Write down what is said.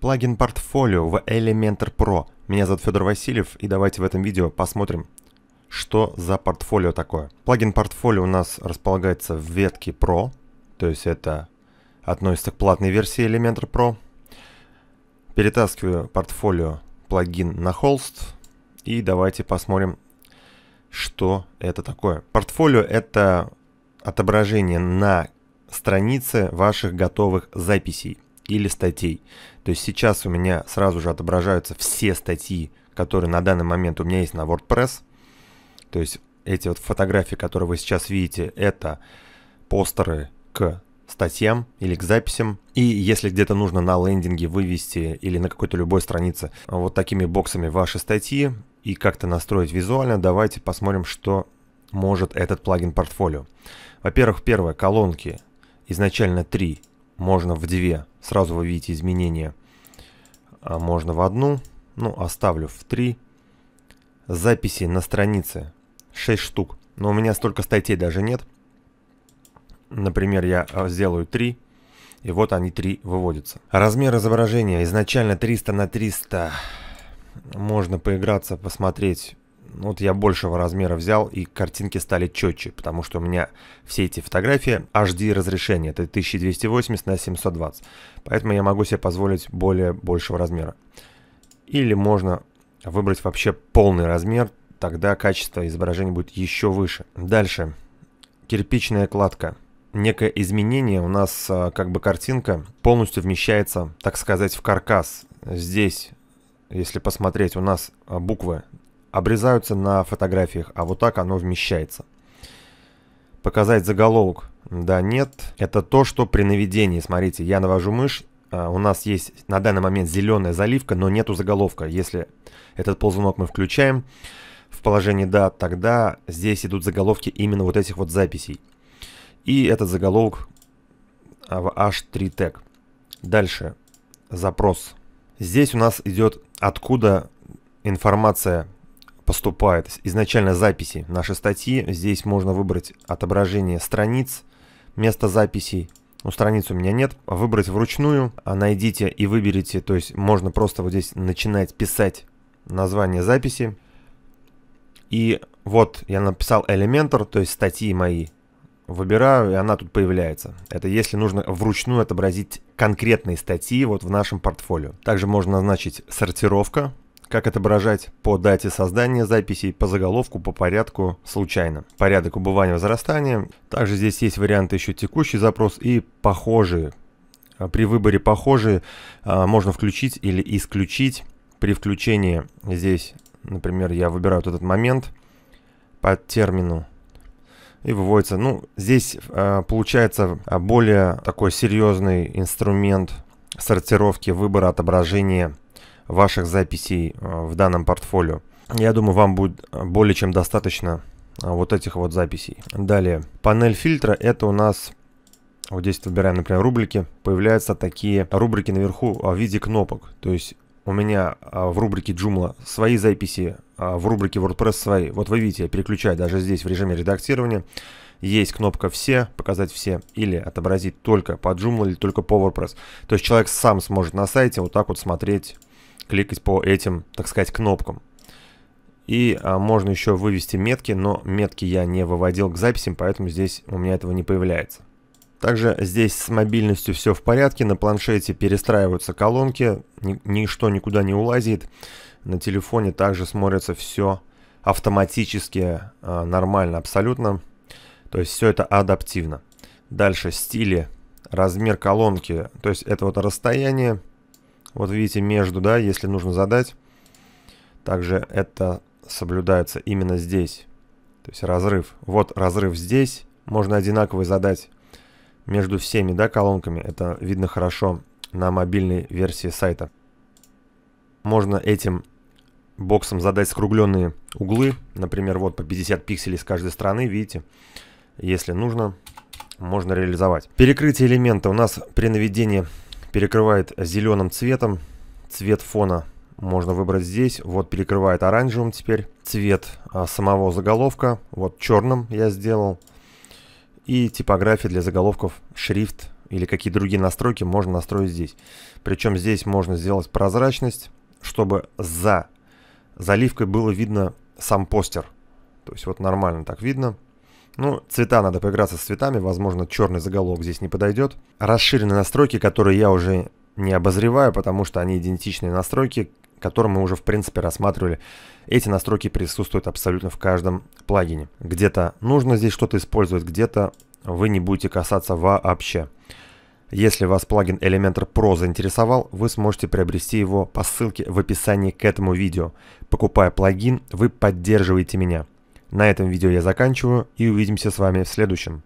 плагин портфолио в Elementor Pro. Меня зовут Федор Васильев, и давайте в этом видео посмотрим, что за портфолио такое. Плагин портфолио у нас располагается в ветке Pro, то есть это относится к платной версии Elementor Pro. Перетаскиваю портфолио плагин на холст, и давайте посмотрим, что это такое. Портфолио — это отображение на странице ваших готовых записей или статей. То есть сейчас у меня сразу же отображаются все статьи, которые на данный момент у меня есть на WordPress. То есть эти вот фотографии, которые вы сейчас видите, это постеры к статьям или к записям. И если где-то нужно на лендинге вывести или на какой-то любой странице вот такими боксами ваши статьи и как-то настроить визуально, давайте посмотрим, что может этот плагин портфолио. Во-первых, первое, колонки. Изначально три, можно в две. Сразу вы видите изменения. А можно в одну. Ну, оставлю в три. Записи на странице. 6 штук. Но у меня столько статей даже нет. Например, я а, сделаю 3. И вот они 3 выводятся. Размер изображения изначально 300 на 300. Можно поиграться, посмотреть вот я большего размера взял, и картинки стали четче, потому что у меня все эти фотографии HD разрешение, это 1280 на 720. Поэтому я могу себе позволить более большего размера. Или можно выбрать вообще полный размер, тогда качество изображения будет еще выше. Дальше. Кирпичная кладка. Некое изменение у нас а, как бы картинка полностью вмещается, так сказать, в каркас. Здесь если посмотреть, у нас а, буквы обрезаются на фотографиях, а вот так оно вмещается. Показать заголовок. Да, нет. Это то, что при наведении. Смотрите, я навожу мышь. А, у нас есть на данный момент зеленая заливка, но нету заголовка. Если этот ползунок мы включаем в положении «да», тогда здесь идут заголовки именно вот этих вот записей. И этот заголовок в H3 тег. Дальше. Запрос. Здесь у нас идет откуда информация поступает изначально записи нашей статьи. Здесь можно выбрать отображение страниц, место записей. Ну, страниц у меня нет. Выбрать вручную, а найдите и выберите. То есть можно просто вот здесь начинать писать название записи. И вот я написал Elementor, то есть статьи мои. Выбираю, и она тут появляется. Это если нужно вручную отобразить конкретные статьи вот в нашем портфолио. Также можно назначить сортировка. Как отображать по дате создания записей, по заголовку, по порядку, случайно. Порядок убывания возрастания. Также здесь есть варианты еще текущий запрос и похожие. А, при выборе похожие а, можно включить или исключить. При включении здесь, например, я выбираю вот этот момент по термину и выводится. Ну, здесь э, получается более такой серьезный инструмент сортировки выбора отображения ваших записей э, в данном портфолио. Я думаю, вам будет э, более чем достаточно э, вот этих вот записей. Далее, панель фильтра – это у нас вот здесь выбираем, например, рубрики. Появляются такие рубрики наверху в виде кнопок. То есть у меня в рубрике Joomla свои записи, в рубрике WordPress свои. Вот вы видите, я переключаю даже здесь в режиме редактирования. Есть кнопка «Все», «Показать все» или «Отобразить только по Joomla» или только по WordPress. То есть человек сам сможет на сайте вот так вот смотреть кликать по этим, так сказать, кнопкам. И а, можно еще вывести метки, но метки я не выводил к записям, поэтому здесь у меня этого не появляется. Также здесь с мобильностью все в порядке, на планшете перестраиваются колонки, ни, ничто никуда не улазит. На телефоне также смотрится все автоматически, э, нормально абсолютно. То есть все это адаптивно. Дальше стили, размер колонки, то есть это вот расстояние, вот видите, между, да, если нужно задать. Также это соблюдается именно здесь. То есть разрыв. Вот разрыв здесь. Можно одинаковый задать между всеми, да, колонками. Это видно хорошо на мобильной версии сайта. Можно этим боксом задать скругленные углы. Например, вот по 50 пикселей с каждой стороны, видите. Если нужно, можно реализовать. Перекрытие элемента у нас при наведении перекрывает зеленым цветом. Цвет фона можно выбрать здесь. Вот перекрывает оранжевым теперь. Цвет а, самого заголовка. Вот черным я сделал. И типография для заголовков, шрифт или какие другие настройки можно настроить здесь. Причем здесь можно сделать прозрачность, чтобы за заливкой было видно сам постер. То есть вот нормально так видно. Ну, цвета надо поиграться с цветами, возможно, черный заголовок здесь не подойдет. Расширенные настройки, которые я уже не обозреваю, потому что они идентичные настройки, которые мы уже в принципе рассматривали. Эти настройки присутствуют абсолютно в каждом плагине. Где-то нужно здесь что-то использовать, где-то вы не будете касаться вообще. Если вас плагин Elementor Pro заинтересовал, вы сможете приобрести его по ссылке в описании к этому видео. Покупая плагин, вы поддерживаете меня. На этом видео я заканчиваю и увидимся с вами в следующем.